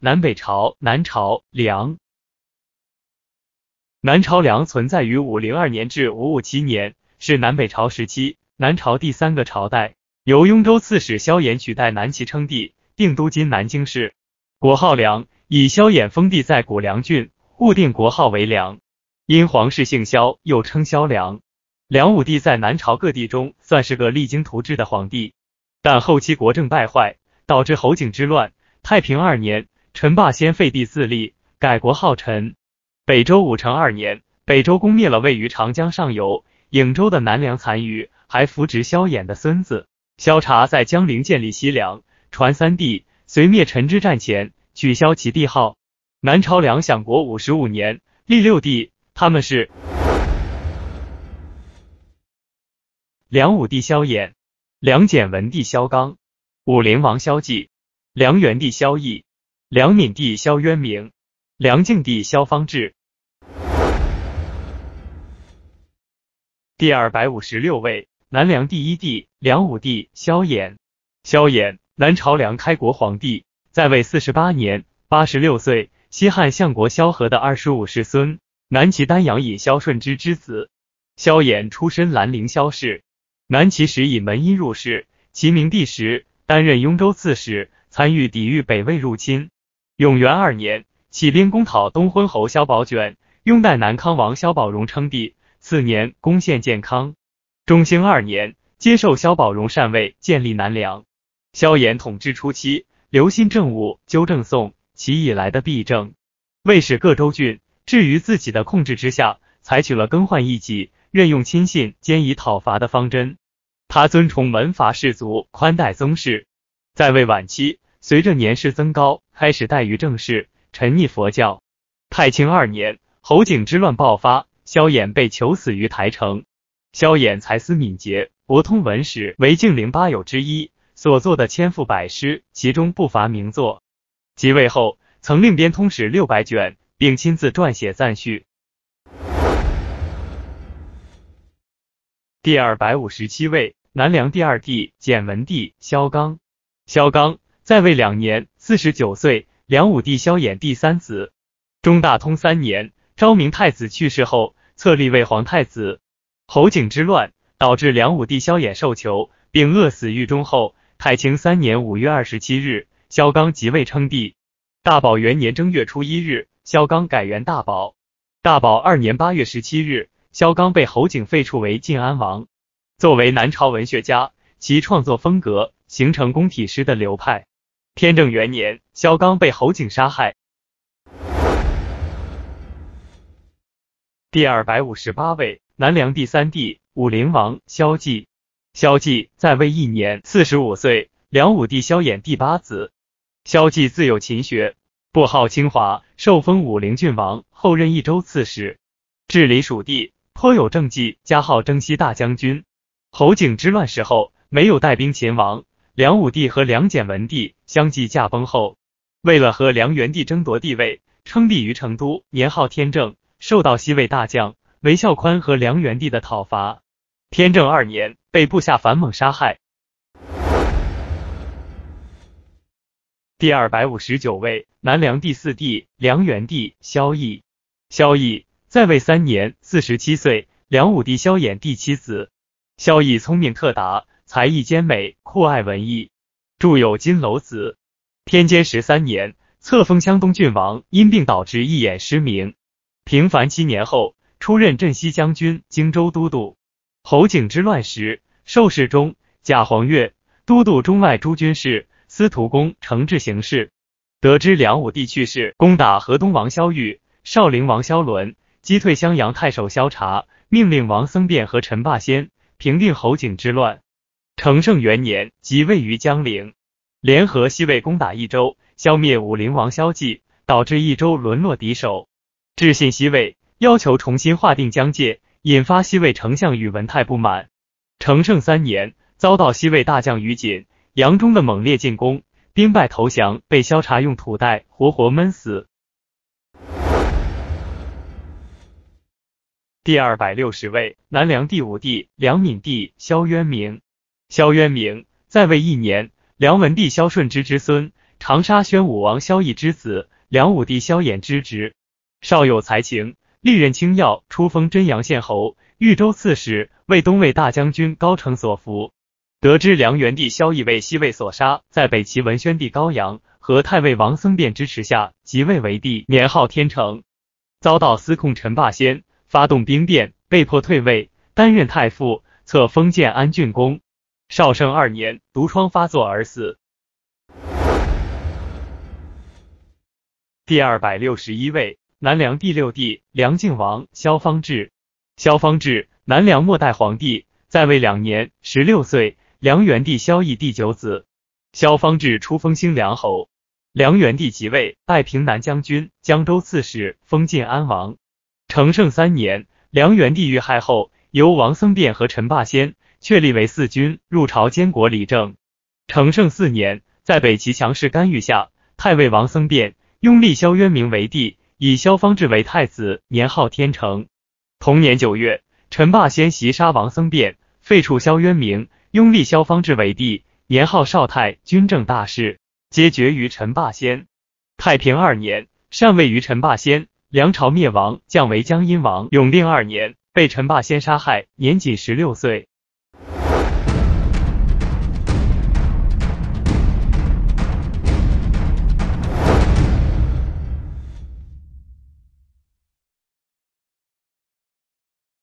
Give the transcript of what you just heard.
南北朝南朝梁，南朝梁存在于五零二年至五五七年，是南北朝时期南朝第三个朝代，由雍州刺史萧衍取代南齐称帝，定都今南京市，国号梁，以萧衍封地在古梁郡，固定国号为梁，因皇室姓萧，又称萧梁。梁武帝在南朝各地中算是个励精图治的皇帝，但后期国政败坏，导致侯景之乱。太平二年。陈霸先废帝自立，改国号陈。北周武成二年，北周攻灭了位于长江上游颍州的南梁残余，还扶植萧衍的孙子萧察在江陵建立西凉，传三帝。隋灭陈之战前，取消其帝号。南朝梁享国五十五年，立六帝，他们是：梁武帝萧衍、梁简文帝萧纲、武陵王萧纪、梁元帝萧绎。梁闵帝萧渊明，梁敬帝萧方志。第二百五十六位南梁第一帝梁武帝萧衍。萧衍，南朝梁开国皇帝，在位四十八年，八十六岁。西汉相国萧何的二十五世孙，南齐丹阳尹萧顺之之子。萧衍出身兰陵萧氏，南齐时以门荫入仕，齐明帝时担任雍州刺史，参与抵御北魏入侵。永元二年，起兵攻讨东昏侯萧宝卷，拥戴南康王萧宝融称帝。次年，攻陷建康。中兴二年，接受萧宝融禅位，建立南梁。萧衍统治初期，留心政务，纠正宋齐以来的弊政，为使各州郡置于自己的控制之下，采取了更换异己、任用亲信、兼以讨伐的方针。他尊崇门阀士族，宽待宗室。在位晚期。随着年事增高，开始怠于政事，沉溺佛教。太清二年，侯景之乱爆发，萧衍被囚死于台城。萧衍才思敏捷，博通文史，为竟灵八友之一。所作的千赋百诗，其中不乏名作。即位后，曾令编通史六百卷，并亲自撰写赞序。第二百五十七位南梁第二帝简文帝萧纲，萧纲。在位两年，四十九岁，梁武帝萧衍第三子。中大通三年，昭明太子去世后，册立为皇太子。侯景之乱导致梁武帝萧衍受囚，并饿死狱中后，太清三年五月二十七日，萧纲即位称帝。大宝元年正月初一日，萧纲改元大宝。大宝二年八月十七日，萧纲被侯景废黜为晋安王。作为南朝文学家，其创作风格形成宫体诗的流派。天正元年，萧纲被侯景杀害。第二百五十八位，南梁第三帝，武陵王萧纪。萧纪在位一年，四十五岁，梁武帝萧衍第八子。萧纪自幼勤学，号清华，受封武陵郡王，后任益州刺史，治理蜀地颇有政绩，加号征西大将军。侯景之乱时候，没有带兵前往。梁武帝和梁简文帝相继驾崩后，为了和梁元帝争夺帝位，称帝于成都，年号天正，受到西魏大将韦孝宽和梁元帝的讨伐。天正二年，被部下樊猛杀害。第二百五十九位南梁第四帝梁元帝萧绎。萧绎在位三年，四十七岁，梁武帝萧衍第七子。萧绎聪明特达。才艺兼美，酷爱文艺，著有《金楼子》。天监十三年，册封湘东郡王，因病导致一眼失明。平凡七年后，出任镇西将军、荆州都督。侯景之乱时，受侍中、贾黄钺、都督中外诸军事、司徒公，承志行事。得知梁武帝去世，攻打河东王萧玉、少陵王萧伦，击退襄阳太守萧察，命令王僧辩和陈霸先平定侯景之乱。成圣元年，即位于江陵，联合西魏攻打益州，消灭武陵王萧纪，导致益州沦落敌手。致信西魏，要求重新划定疆界，引发西魏丞相宇文泰不满。成圣三年，遭到西魏大将于谨、杨忠的猛烈进攻，兵败投降，被萧察用土袋活活闷死。第二百六十位南梁第五帝梁敏帝萧渊明。萧渊明在位一年，梁文帝萧顺之之孙，长沙宣武王萧绎之子，梁武帝萧衍之侄。少有才情，历任清要，初封真阳县侯，豫州刺史。为东魏大将军高澄所俘，得知梁元帝萧绎为西魏所杀，在北齐文宣帝高阳和太尉王僧辩支持下即位为帝，年号天成。遭到司空陈霸先发动兵变，被迫退位，担任太傅，册封建安郡公。少圣二年，毒疮发作而死。第二百六十一位，南梁第六帝梁靖王萧方智。萧方智，南梁末代皇帝，在位两年，十六岁，梁元帝萧绎第九子。萧方智初封兴梁侯，梁元帝即位，拜平南将军、江州刺史，封晋安王。成圣三年，梁元帝遇害后，由王僧辩和陈霸先。确立为四军入朝监国理政。成圣四年，在北齐强势干预下，太尉王僧辩拥立萧渊明为帝，以萧方智为太子，年号天成。同年九月，陈霸先袭杀王僧辩，废黜萧渊明，拥立萧方智为帝，年号少泰。军政大事皆决于陈霸先。太平二年，禅位于陈霸先，梁朝灭亡，降为江阴王。永定二年，被陈霸先杀害，年仅十六岁。